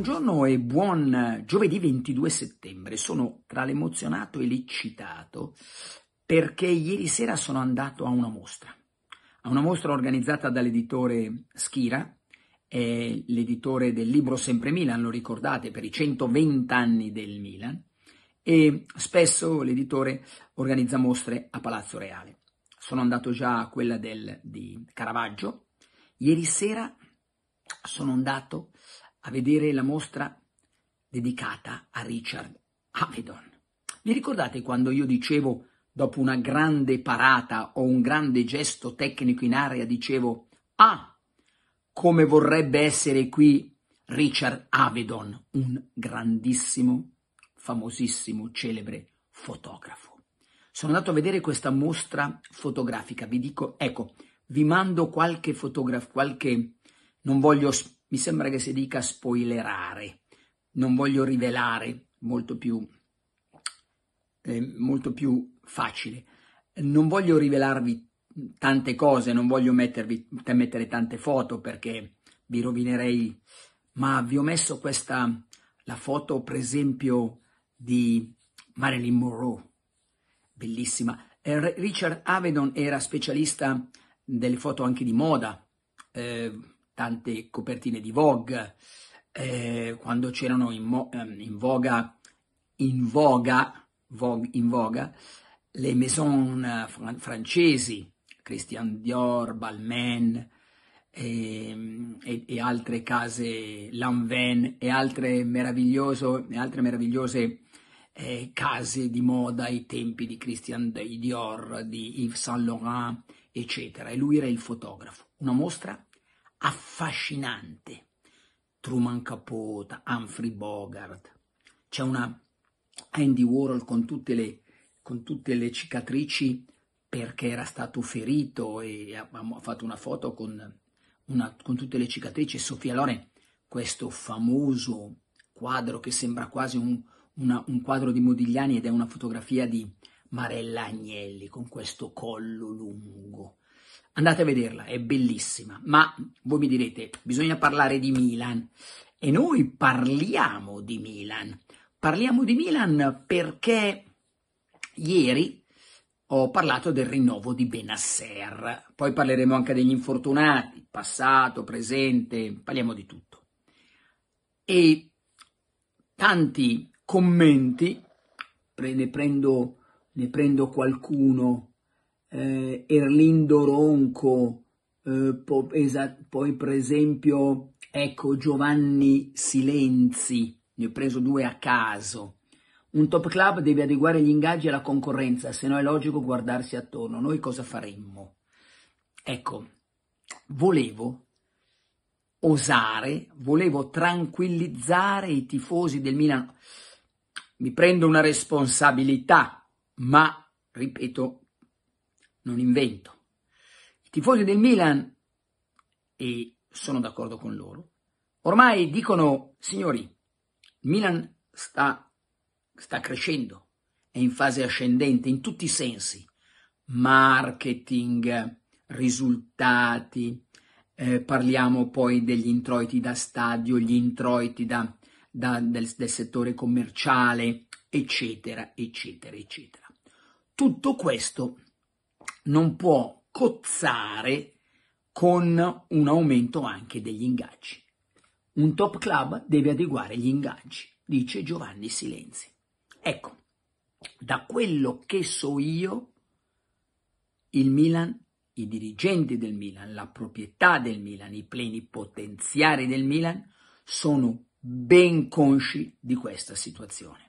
buongiorno e buon eh, giovedì 22 settembre. Sono tra l'emozionato e l'eccitato perché ieri sera sono andato a una mostra, a una mostra organizzata dall'editore Schira, eh, l'editore del libro Sempre Milan, lo ricordate, per i 120 anni del Milan, e spesso l'editore organizza mostre a Palazzo Reale. Sono andato già a quella del, di Caravaggio, ieri sera sono andato a vedere la mostra dedicata a Richard Avedon. Vi ricordate quando io dicevo, dopo una grande parata o un grande gesto tecnico in area, dicevo, ah, come vorrebbe essere qui Richard Avedon, un grandissimo, famosissimo, celebre fotografo. Sono andato a vedere questa mostra fotografica, vi dico, ecco, vi mando qualche fotografo, qualche, non voglio mi sembra che si dica spoilerare, non voglio rivelare, molto più, eh, molto più facile, non voglio rivelarvi tante cose, non voglio mettervi, mettere tante foto perché vi rovinerei, ma vi ho messo questa, la foto per esempio di Marilyn Monroe, bellissima. Eh, Richard Avedon era specialista delle foto anche di moda, eh, tante copertine di Vogue, eh, quando c'erano in, mo, ehm, in, voga, in voga, vogue, in voga le maison eh, fran- francesi, Christian Dior, Balmain e, ehm, e, e altre case, Lanvin e altre, meravigliose, e altre meravigliose eh, case di moda ai tempi di Christian Dior, di Yves Saint Laurent, eccetera. E lui era il fotografo. Una mostra affascinante. Truman Capote, Humphrey Bogart, c'è una Andy Warhol con tutte le, con tutte le cicatrici perché era stato ferito e ha, ha fatto una foto con, una, con tutte le cicatrici. Sofia Loren, questo famoso quadro che sembra quasi un, una, un quadro di Modigliani ed è una fotografia di Marella Agnelli con questo collo lungo Andate a vederla, è bellissima. Ma voi mi direte, bisogna parlare di Milan. E noi parliamo di Milan. Parliamo di Milan perché ieri ho parlato del rinnovo di Benasser. Poi parleremo anche degli infortunati, passato, presente, parliamo di tutto. E tanti commenti, ne prendo, ne prendo qualcuno eh, Erlindo Ronco, eh, po, esatto, poi per esempio, ecco, Giovanni Silenzi, ne ho preso due a caso. Un top club deve adeguare gli ingaggi alla concorrenza, se no è logico guardarsi attorno. Noi cosa faremmo? Ecco, volevo osare, volevo tranquillizzare i tifosi del Milan. Mi prendo una responsabilità, ma ripeto, non invento. I tifosi del Milan, e sono d'accordo con loro, ormai dicono, signori, Milan sta, sta crescendo, è in fase ascendente in tutti i sensi, marketing, risultati, eh, parliamo poi degli introiti da stadio, gli introiti da, da, del, del settore commerciale, eccetera, eccetera, eccetera. Tutto questo non può cozzare con un aumento anche degli ingaggi. Un top club deve adeguare gli ingaggi, dice Giovanni Silenzi. Ecco, da quello che so io, il Milan, i dirigenti del Milan, la proprietà del Milan, i plenipotenziari del Milan sono ben consci di questa situazione.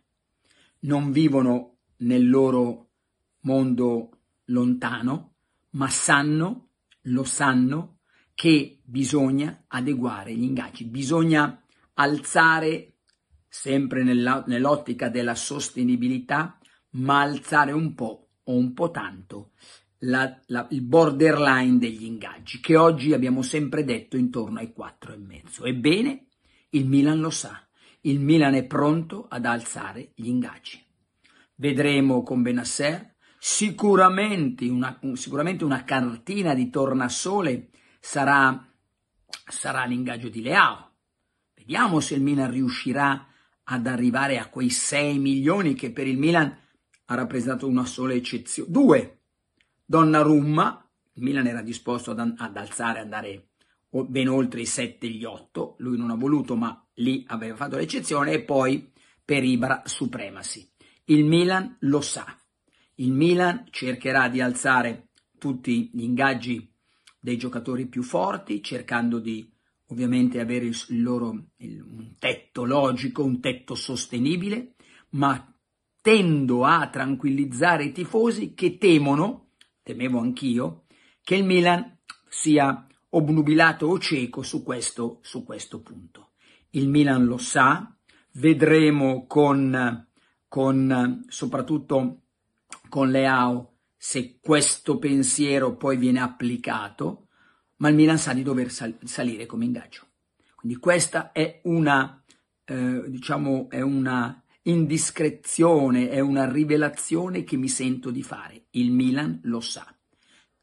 Non vivono nel loro mondo lontano, ma sanno, lo sanno, che bisogna adeguare gli ingaggi, bisogna alzare, sempre nell'ottica della sostenibilità, ma alzare un po' o un po' tanto la, la, il borderline degli ingaggi, che oggi abbiamo sempre detto intorno ai 4,5. Ebbene, il Milan lo sa, il Milan è pronto ad alzare gli ingaggi. Vedremo con Benasser, Sicuramente una, sicuramente una cartina di tornasole sarà, sarà l'ingaggio di Leao. Vediamo se il Milan riuscirà ad arrivare a quei 6 milioni che per il Milan ha rappresentato una sola eccezione. Due, Donnarumma, il Milan era disposto ad, ad alzare, andare ben oltre i 7, gli 8, lui non ha voluto ma lì aveva fatto l'eccezione e poi per Ibra Supremacy. Il Milan lo sa, il Milan cercherà di alzare tutti gli ingaggi dei giocatori più forti, cercando di ovviamente avere il loro il, un tetto logico, un tetto sostenibile, ma tendo a tranquillizzare i tifosi che temono, temevo anch'io, che il Milan sia obnubilato o cieco su questo, su questo punto. Il Milan lo sa, vedremo con, con soprattutto con Leao se questo pensiero poi viene applicato, ma il Milan sa di dover sal salire come ingaggio. Quindi questa è una, eh, diciamo, è una indiscrezione, è una rivelazione che mi sento di fare. Il Milan lo sa.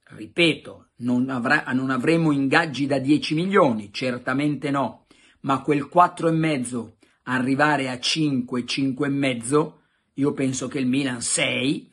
Ripeto, non, avrà, non avremo ingaggi da 10 milioni, certamente no, ma quel 4,5 arrivare a 5, 5,5, io penso che il Milan 6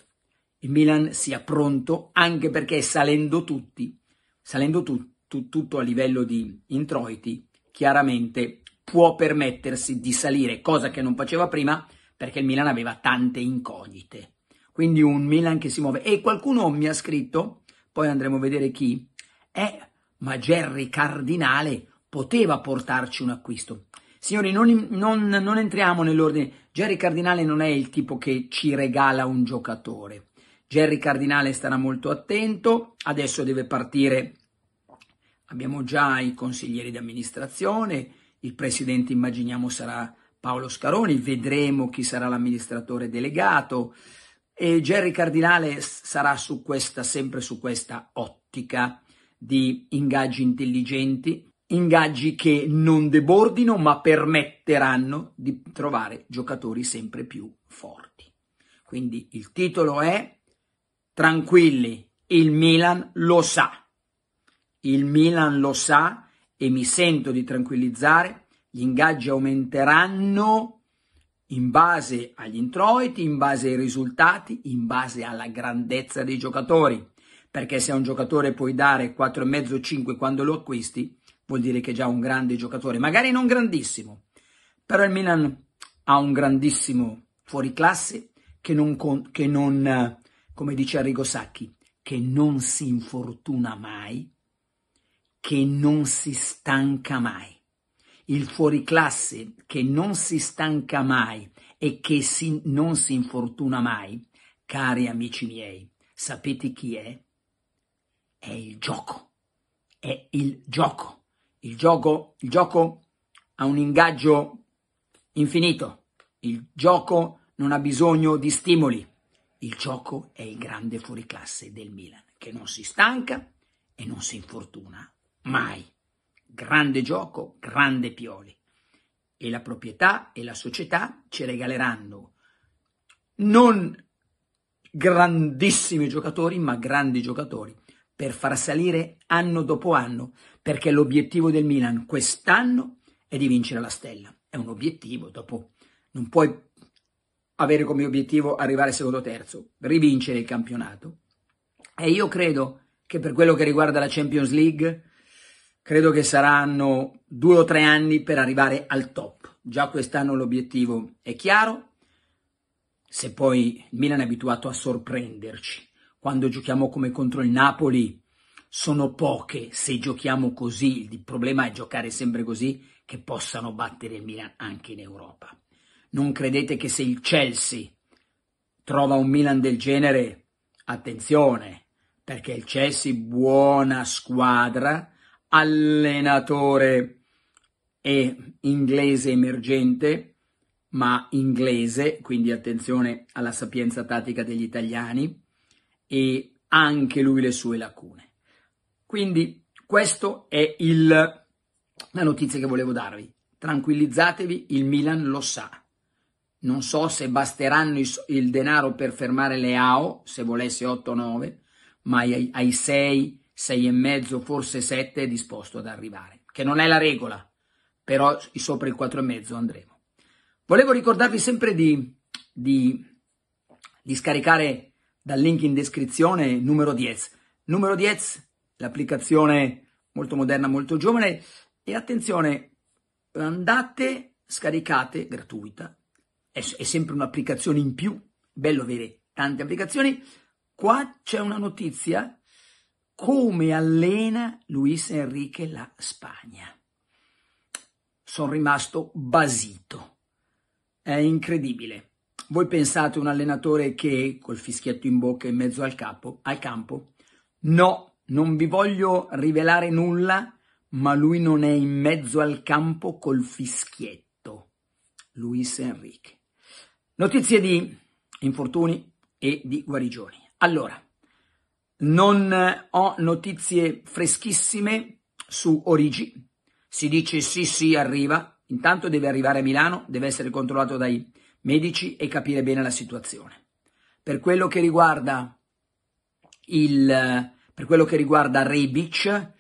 il Milan sia pronto, anche perché salendo tutti, salendo tu, tu, tutto a livello di introiti, chiaramente può permettersi di salire, cosa che non faceva prima, perché il Milan aveva tante incognite. Quindi un Milan che si muove. E qualcuno mi ha scritto, poi andremo a vedere chi, è eh, ma Gerry Cardinale poteva portarci un acquisto. Signori, non, non, non entriamo nell'ordine. Gerry Cardinale non è il tipo che ci regala un giocatore Gerry Cardinale starà molto attento, adesso deve partire, abbiamo già i consiglieri di amministrazione, il presidente immaginiamo sarà Paolo Scaroni, vedremo chi sarà l'amministratore delegato e Gerry Cardinale sarà su questa, sempre su questa ottica di ingaggi intelligenti, ingaggi che non debordino ma permetteranno di trovare giocatori sempre più forti. Quindi il titolo è Tranquilli, il Milan lo sa. Il Milan lo sa e mi sento di tranquillizzare, gli ingaggi aumenteranno in base agli introiti, in base ai risultati, in base alla grandezza dei giocatori. Perché se a un giocatore puoi dare 4,5 5 quando lo acquisti, vuol dire che è già un grande giocatore, magari non grandissimo. Però il Milan ha un grandissimo fuoriclasse che non, che non come dice Arrigo Sacchi, che non si infortuna mai, che non si stanca mai. Il fuoriclasse che non si stanca mai e che si, non si infortuna mai, cari amici miei, sapete chi è? È il gioco. È il gioco. Il gioco, il gioco ha un ingaggio infinito. Il gioco non ha bisogno di stimoli. Il gioco è il grande fuoriclasse del Milan, che non si stanca e non si infortuna mai. Grande gioco, grande Pioli. E la proprietà e la società ci regaleranno non grandissimi giocatori, ma grandi giocatori per far salire anno dopo anno, perché l'obiettivo del Milan quest'anno è di vincere la stella. È un obiettivo, dopo non puoi avere come obiettivo arrivare secondo o terzo, rivincere il campionato. E io credo che per quello che riguarda la Champions League, credo che saranno due o tre anni per arrivare al top. Già quest'anno l'obiettivo è chiaro, se poi il Milan è abituato a sorprenderci. Quando giochiamo come contro il Napoli sono poche, se giochiamo così, il problema è giocare sempre così, che possano battere il Milan anche in Europa. Non credete che se il Chelsea trova un Milan del genere, attenzione, perché il Chelsea buona squadra, allenatore e inglese emergente, ma inglese, quindi attenzione alla sapienza tattica degli italiani e anche lui le sue lacune. Quindi questa è il, la notizia che volevo darvi. Tranquillizzatevi, il Milan lo sa non so se basteranno il denaro per fermare le AO, se volesse 8-9, ma ai, ai 6, 6,5, forse 7 è disposto ad arrivare, che non è la regola, però sopra il 4,5 andremo. Volevo ricordarvi sempre di, di, di scaricare dal link in descrizione numero 10. Numero 10, l'applicazione molto moderna, molto giovane, e attenzione, andate, scaricate, gratuita, è, è sempre un'applicazione in più, bello avere tante applicazioni. Qua c'è una notizia, come allena Luis Enrique la Spagna. Sono rimasto basito, è incredibile. Voi pensate un allenatore che col fischietto in bocca in mezzo al, capo, al campo? No, non vi voglio rivelare nulla, ma lui non è in mezzo al campo col fischietto. Luis Enrique. Notizie di infortuni e di guarigioni. Allora, non eh, ho notizie freschissime su Origi. Si dice sì, sì, arriva. Intanto deve arrivare a Milano, deve essere controllato dai medici e capire bene la situazione. Per quello che riguarda il eh, per quello che riguarda Rebic,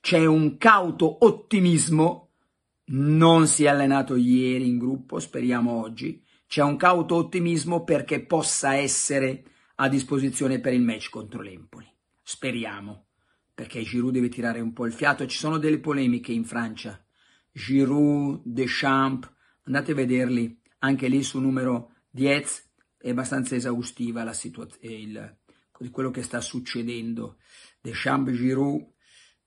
c'è un cauto ottimismo. Non si è allenato ieri in gruppo, speriamo oggi. C'è un cauto ottimismo perché possa essere a disposizione per il match contro l'Empoli. Speriamo, perché Giroud deve tirare un po' il fiato. Ci sono delle polemiche in Francia. Giroud, Deschamps, andate a vederli. Anche lì sul numero 10 è abbastanza esaustiva la situazione eh, di quello che sta succedendo. Deschamps Giroud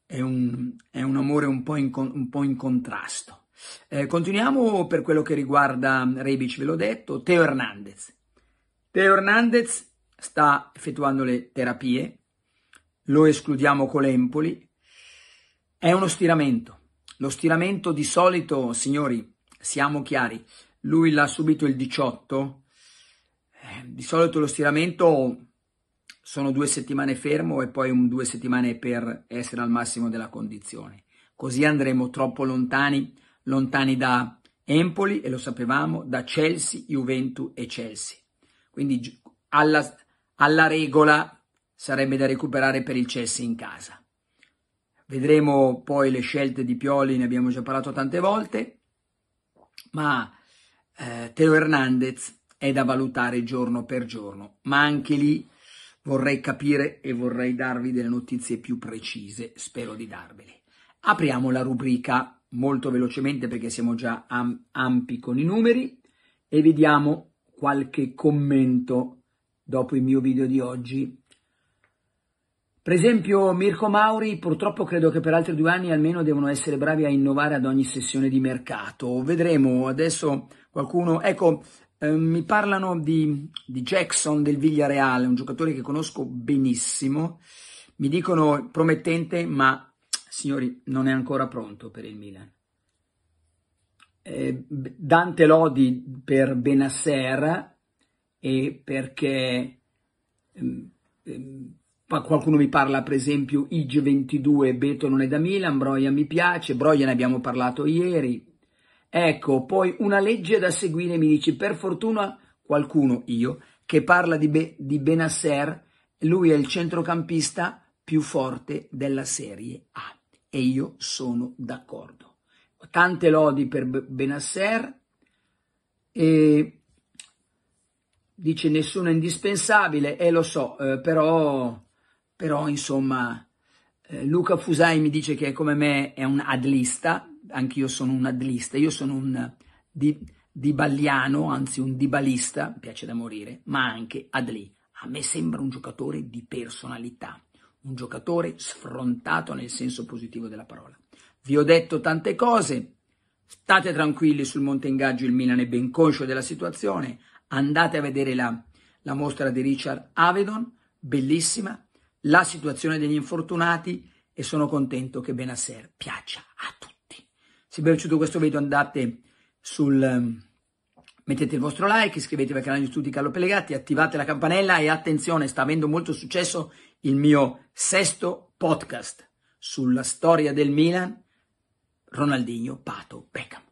è un, è un amore un po, in, un po' in contrasto. Eh, continuiamo per quello che riguarda mm, Rebic, ve l'ho detto, Teo Hernandez. Teo Hernandez sta effettuando le terapie, lo escludiamo con l'Empoli, è uno stiramento. Lo stiramento di solito, signori, siamo chiari, lui l'ha subito il 18, eh, di solito lo stiramento sono due settimane fermo e poi un, due settimane per essere al massimo della condizione. Così andremo troppo lontani lontani da Empoli e lo sapevamo, da Chelsea, Juventus e Chelsea. Quindi alla, alla regola sarebbe da recuperare per il Chelsea in casa. Vedremo poi le scelte di Pioli, ne abbiamo già parlato tante volte, ma eh, Teo Hernandez è da valutare giorno per giorno, ma anche lì vorrei capire e vorrei darvi delle notizie più precise, spero di darvele. Apriamo la rubrica molto velocemente perché siamo già am- ampi con i numeri e vediamo qualche commento dopo il mio video di oggi. Per esempio Mirko Mauri, purtroppo credo che per altri due anni almeno devono essere bravi a innovare ad ogni sessione di mercato. Vedremo adesso qualcuno... Ecco, eh, mi parlano di, di Jackson del Villareal, un giocatore che conosco benissimo. Mi dicono promettente ma signori, non è ancora pronto per il Milan. Eh, Dante Lodi per Benasser e perché eh, qualcuno mi parla per esempio IG 22 Beto non è da Milan, Broia mi piace, Broia ne abbiamo parlato ieri. Ecco, poi una legge da seguire mi dice per fortuna qualcuno, io, che parla di, Be di Benasser, lui è il centrocampista più forte della Serie A e io sono d'accordo. Tante lodi per Benasser e dice nessuno è indispensabile e eh, lo so, eh, però, però insomma eh, Luca Fusai mi dice che come me è un adlista, anch'io sono un adlista, io sono un di, Balliano, anzi un dibalista, piace da morire, ma anche adli. A me sembra un giocatore di personalità un giocatore sfrontato nel senso positivo della parola. Vi ho detto tante cose, state tranquilli sul monte ingaggio, il Milan è ben conscio della situazione, andate a vedere la, la mostra di Richard Avedon, bellissima, la situazione degli infortunati e sono contento che Benasser piaccia a tutti. Se vi è piaciuto questo video andate sul... Ehm, mettete il vostro like, iscrivetevi al canale YouTube di Carlo Pellegatti, attivate la campanella e attenzione, sta avendo molto successo il mio sesto podcast sulla storia del Milan, Ronaldinho Pato Beckham.